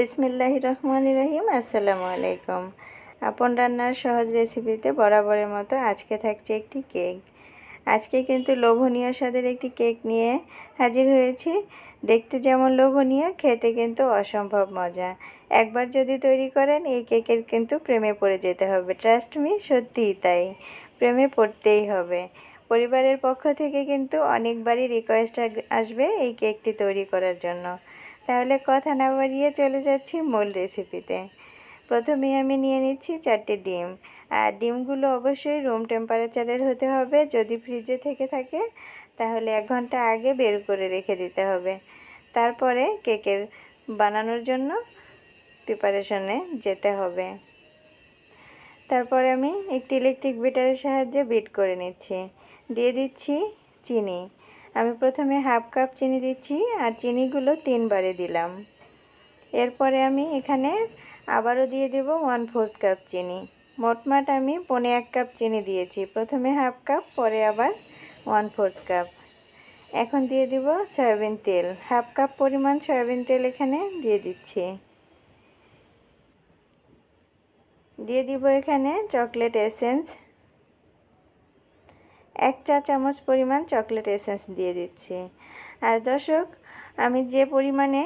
বিসমিল্লাহ রহমান রহিম আসসালামু আলাইকুম আপন রান্নার সহজ রেসিপিতে বরাবরের মতো আজকে থাকছে একটি কেক আজকে কিন্তু লোভনীয় স্বাদের একটি কেক নিয়ে হাজির হয়েছি দেখতে যেমন লোভনীয় খেতে কিন্তু অসম্ভব মজা একবার যদি তৈরি করেন এই কেকের কিন্তু প্রেমে পড়ে যেতে হবে ট্রাস্ট মি সত্যিই তাই প্রেমে পড়তেই হবে পরিবারের পক্ষ থেকে কিন্তু অনেকবারই রিকোয়েস্ট আসবে এই কেকটি তৈরি করার জন্য তাহলে কথা না বাড়িয়ে চলে যাচ্ছি মূল রেসিপিতে প্রথমে আমি নিয়ে নিচ্ছি চারটে ডিম আর ডিমগুলো অবশ্যই রুম টেম্পারেচারের হতে হবে যদি ফ্রিজে থেকে থাকে তাহলে এক ঘন্টা আগে বের করে রেখে দিতে হবে তারপরে কেকের বানানোর জন্য প্রিপারেশনে যেতে হবে তারপরে আমি একটি ইলেকট্রিক বিটারের সাহায্যে বিট করে নিচ্ছি দিয়ে দিচ্ছি চিনি আমি প্রথমে হাফ কাপ চিনি দিচ্ছি আর চিনিগুলো তিনবারে দিলাম এরপরে আমি এখানে আবারও দিয়ে দেব ওয়ান ফোর্থ কাপ চিনি মোটমাট আমি পনে এক কাপ চিনি দিয়েছি প্রথমে হাফ কাপ পরে আবার ওয়ান ফোর্থ কাপ এখন দিয়ে দিব সয়াবিন তেল হাফ কাপ পরিমাণ সয়াবিন তেল এখানে দিয়ে দিচ্ছি দিয়ে দিব এখানে চকলেট এসেন্স এক চা চামচ পরিমাণ চকলেট এসেন্স দিয়ে দিচ্ছি আর দর্শক আমি যে পরিমাণে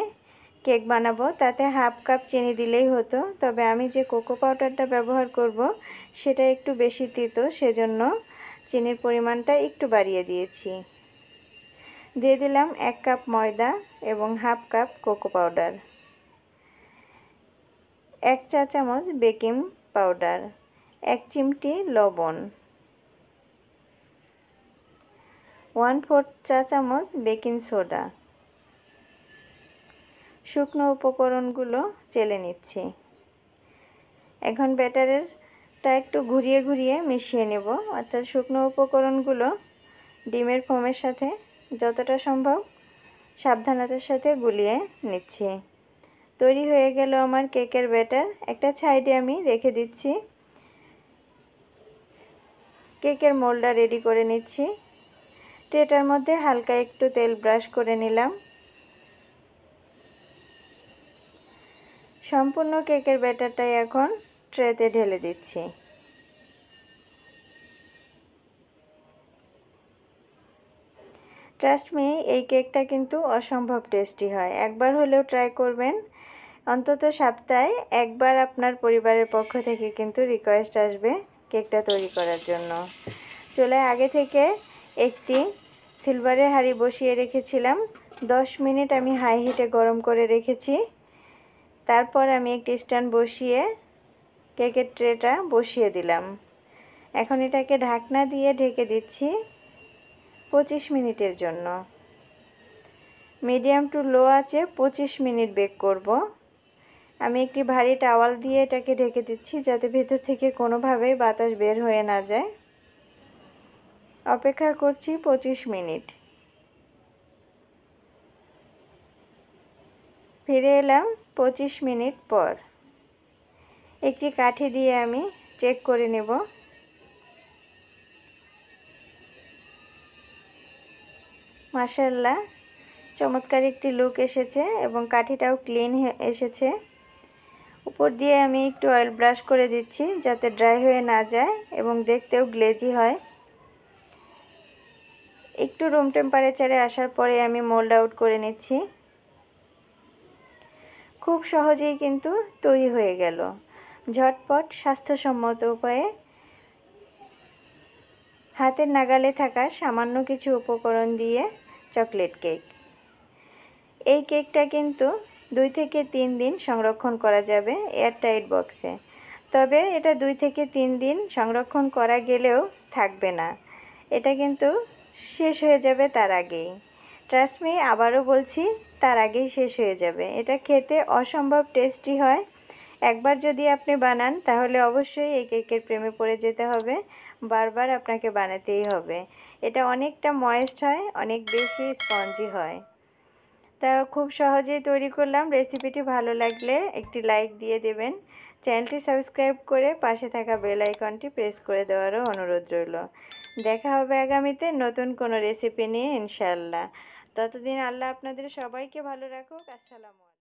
কেক বানাবো তাতে হাফ কাপ চিনি দিলেই হতো তবে আমি যে কোকো পাউডারটা ব্যবহার করব সেটা একটু বেশি দিত সেজন্য চিনির পরিমাণটা একটু বাড়িয়ে দিয়েছি দিয়ে দিলাম এক কাপ ময়দা এবং হাফ কাপ কোকো পাউডার এক চা চামচ বেকিং পাউডার এক চিমটি লবণ ওয়ান ফোর্থ চা চামচ বেকিং সোডা শুকনো উপকরণগুলো চেলে নিচ্ছি এখন ব্যাটারেরটা একটু ঘুরিয়ে ঘুরিয়ে মিশিয়ে নেব অর্থাৎ শুকনো উপকরণগুলো ডিমের ফোমের সাথে যতটা সম্ভব সাবধানতার সাথে গুলিয়ে নিচ্ছি তৈরি হয়ে গেল আমার কেকের ব্যাটার একটা ছাইডে আমি রেখে দিচ্ছি কেকের মোল্ডা রেডি করে নিচ্ছি এটার মধ্যে হালকা একটু তেল ব্রাশ করে নিলাম সম্পূর্ণ কেকের ব্যাটারটাই এখন ট্রেতে ঢেলে দিচ্ছি ট্রাস্ট মি এই কেকটা কিন্তু অসম্ভব টেস্টি হয় একবার হলেও ট্রাই করবেন অন্তত সপ্তাহে একবার আপনার পরিবারের পক্ষ থেকে কিন্তু রিকোয়েস্ট আসবে কেকটা তৈরি করার জন্য চলে আগে থেকে একটি সিলভারে হাঁড়ি বসিয়ে রেখেছিলাম দশ মিনিট আমি হাই হিটে গরম করে রেখেছি তারপর আমি একটি স্ট্যান্ড বসিয়ে কেকের ট্রেটা বসিয়ে দিলাম এখন এটাকে ঢাকনা দিয়ে ঢেকে দিচ্ছি পঁচিশ মিনিটের জন্য মিডিয়াম টু লো আছে পঁচিশ মিনিট বেক করব আমি একটি ভারী টাওয়াল দিয়ে এটাকে ঢেকে দিচ্ছি যাতে ভেতর থেকে কোনোভাবেই বাতাস বের হয়ে না যায় অপেক্ষা করছি পঁচিশ মিনিট ফিরে এলাম পঁচিশ মিনিট পর একটি কাঠি দিয়ে আমি চেক করে নেব মাসাল্লাহ চমৎকার একটি লুক এসেছে এবং কাঠিটাও ক্লিন এসেছে উপর দিয়ে আমি একটু অয়েল ব্রাশ করে দিচ্ছি যাতে ড্রাই হয়ে না যায় এবং দেখতেও গ্লেজি হয় একটু রুম টেম্পারেচারে আসার পরে আমি মোল্ড আউট করে নিচ্ছি খুব সহজেই কিন্তু তৈরি হয়ে গেল ঝটপট স্বাস্থ্যসম্মত উপায়ে হাতের নাগালে থাকা সামান্য কিছু উপকরণ দিয়ে চকলেট কেক এই কেকটা কিন্তু দুই থেকে তিন দিন সংরক্ষণ করা যাবে এয়ারটাইট বক্সে তবে এটা দুই থেকে তিন দিন সংরক্ষণ করা গেলেও থাকবে না এটা কিন্তু শেষ হয়ে যাবে তার আগেই ট্রাস্ট মি আবারও বলছি তার আগেই শেষ হয়ে যাবে এটা খেতে অসম্ভব টেস্টি হয় একবার যদি আপনি বানান তাহলে অবশ্যই এই কেকের প্রেমে পড়ে যেতে হবে বারবার আপনাকে বানাতেই হবে এটা অনেকটা ময়েস্ট হয় অনেক বেশি স্পঞ্জি হয় তা খুব সহজেই তৈরি করলাম রেসিপিটি ভালো লাগলে একটি লাইক দিয়ে দেবেন চ্যানেলটি সাবস্ক্রাইব করে পাশে থাকা বেল আইকনটি প্রেস করে দেওয়ারও অনুরোধ রইল দেখা হবে আগামীতে নতুন কোনো রেসিপি নিয়ে ইনশাল্লাহ ততদিন আল্লাহ আপনাদের সবাইকে ভালো রাখুক আসসালামু